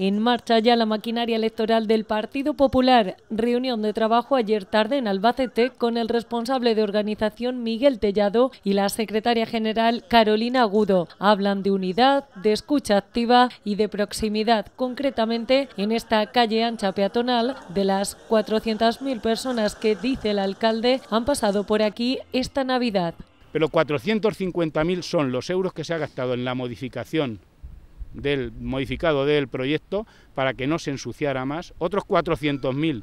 En marcha ya la maquinaria electoral del Partido Popular. Reunión de trabajo ayer tarde en Albacete con el responsable de organización Miguel Tellado y la secretaria general Carolina Agudo. Hablan de unidad, de escucha activa y de proximidad, concretamente en esta calle ancha peatonal de las 400.000 personas que, dice el alcalde, han pasado por aquí esta Navidad. Pero 450.000 son los euros que se ha gastado en la modificación del modificado del proyecto para que no se ensuciara más, otros 400.000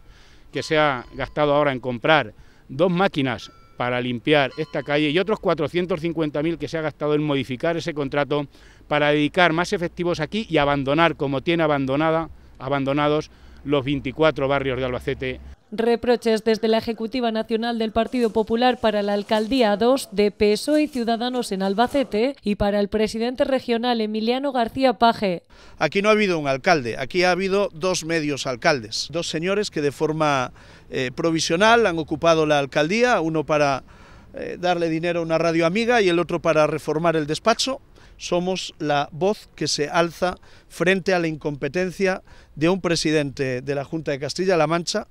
que se ha gastado ahora en comprar dos máquinas para limpiar esta calle y otros 450.000 que se ha gastado en modificar ese contrato para dedicar más efectivos aquí y abandonar como tiene abandonada, abandonados los 24 barrios de Albacete Reproches desde la Ejecutiva Nacional del Partido Popular para la Alcaldía 2 de PSOE y Ciudadanos en Albacete y para el presidente regional Emiliano García Paje. Aquí no ha habido un alcalde, aquí ha habido dos medios alcaldes, dos señores que de forma eh, provisional han ocupado la alcaldía, uno para eh, darle dinero a una radio amiga y el otro para reformar el despacho somos la voz que se alza frente a la incompetencia de un presidente de la Junta de Castilla-La Mancha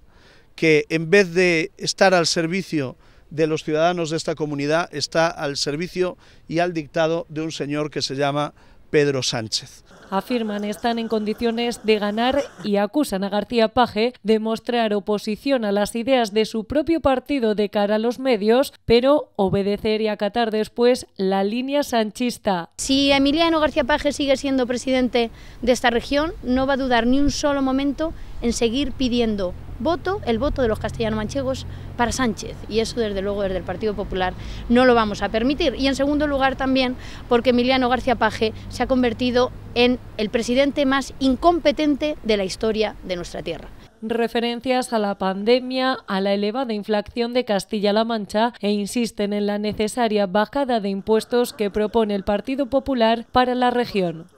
que en vez de estar al servicio de los ciudadanos de esta comunidad, está al servicio y al dictado de un señor que se llama Pedro Sánchez. Afirman están en condiciones de ganar y acusan a García Paje de mostrar oposición a las ideas de su propio partido de cara a los medios, pero obedecer y acatar después la línea sanchista. Si Emiliano García Paje sigue siendo presidente de esta región, no va a dudar ni un solo momento en seguir pidiendo voto, el voto de los castellano-manchegos para Sánchez. Y eso, desde luego, desde el Partido Popular no lo vamos a permitir. Y en segundo lugar, también porque Emiliano García Paje se ha convertido en el presidente más incompetente de la historia de nuestra tierra referencias a la pandemia, a la elevada inflación de Castilla-La Mancha e insisten en la necesaria bajada de impuestos que propone el Partido Popular para la región.